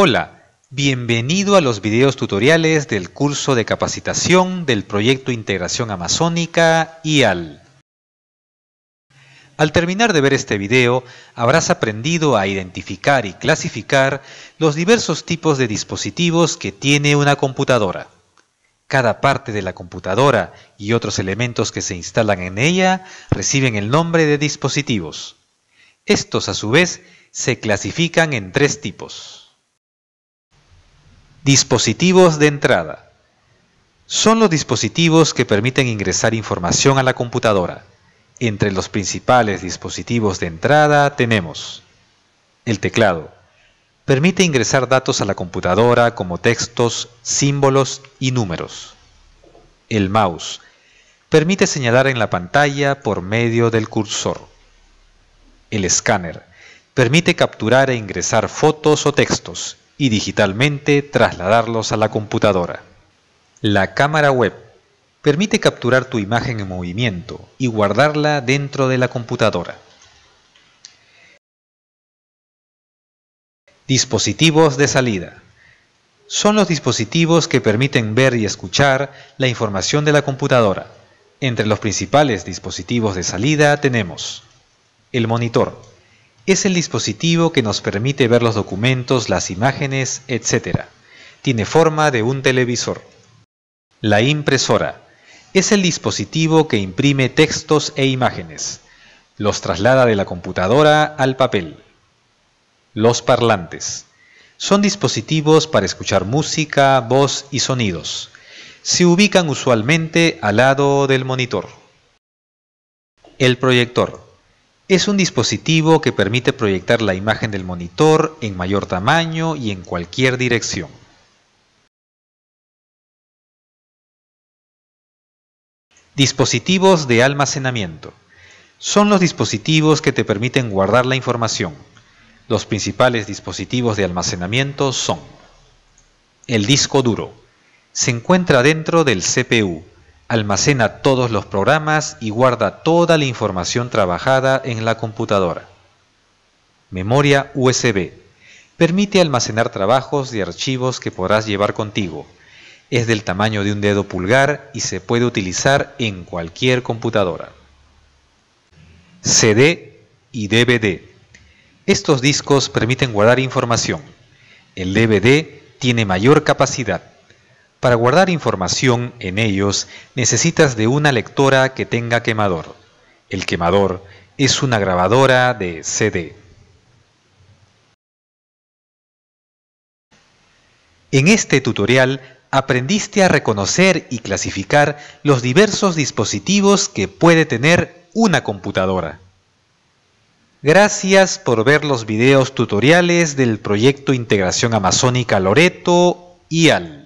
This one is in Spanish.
Hola, bienvenido a los videos tutoriales del curso de capacitación del proyecto Integración Amazónica IAL. Al terminar de ver este video, habrás aprendido a identificar y clasificar los diversos tipos de dispositivos que tiene una computadora. Cada parte de la computadora y otros elementos que se instalan en ella reciben el nombre de dispositivos. Estos a su vez se clasifican en tres tipos. Dispositivos de entrada. Son los dispositivos que permiten ingresar información a la computadora. Entre los principales dispositivos de entrada tenemos el teclado. Permite ingresar datos a la computadora como textos, símbolos y números. El mouse. Permite señalar en la pantalla por medio del cursor. El escáner. Permite capturar e ingresar fotos o textos y digitalmente trasladarlos a la computadora. La cámara web permite capturar tu imagen en movimiento y guardarla dentro de la computadora. Dispositivos de salida. Son los dispositivos que permiten ver y escuchar la información de la computadora. Entre los principales dispositivos de salida tenemos el monitor, es el dispositivo que nos permite ver los documentos, las imágenes, etc. Tiene forma de un televisor. La impresora. Es el dispositivo que imprime textos e imágenes. Los traslada de la computadora al papel. Los parlantes. Son dispositivos para escuchar música, voz y sonidos. Se ubican usualmente al lado del monitor. El proyector es un dispositivo que permite proyectar la imagen del monitor en mayor tamaño y en cualquier dirección. Dispositivos de almacenamiento. Son los dispositivos que te permiten guardar la información. Los principales dispositivos de almacenamiento son el disco duro. Se encuentra dentro del CPU Almacena todos los programas y guarda toda la información trabajada en la computadora. Memoria USB. Permite almacenar trabajos y archivos que podrás llevar contigo. Es del tamaño de un dedo pulgar y se puede utilizar en cualquier computadora. CD y DVD. Estos discos permiten guardar información. El DVD tiene mayor capacidad, para guardar información en ellos necesitas de una lectora que tenga quemador. El quemador es una grabadora de CD. En este tutorial aprendiste a reconocer y clasificar los diversos dispositivos que puede tener una computadora. Gracias por ver los videos tutoriales del proyecto Integración Amazónica Loreto y AL.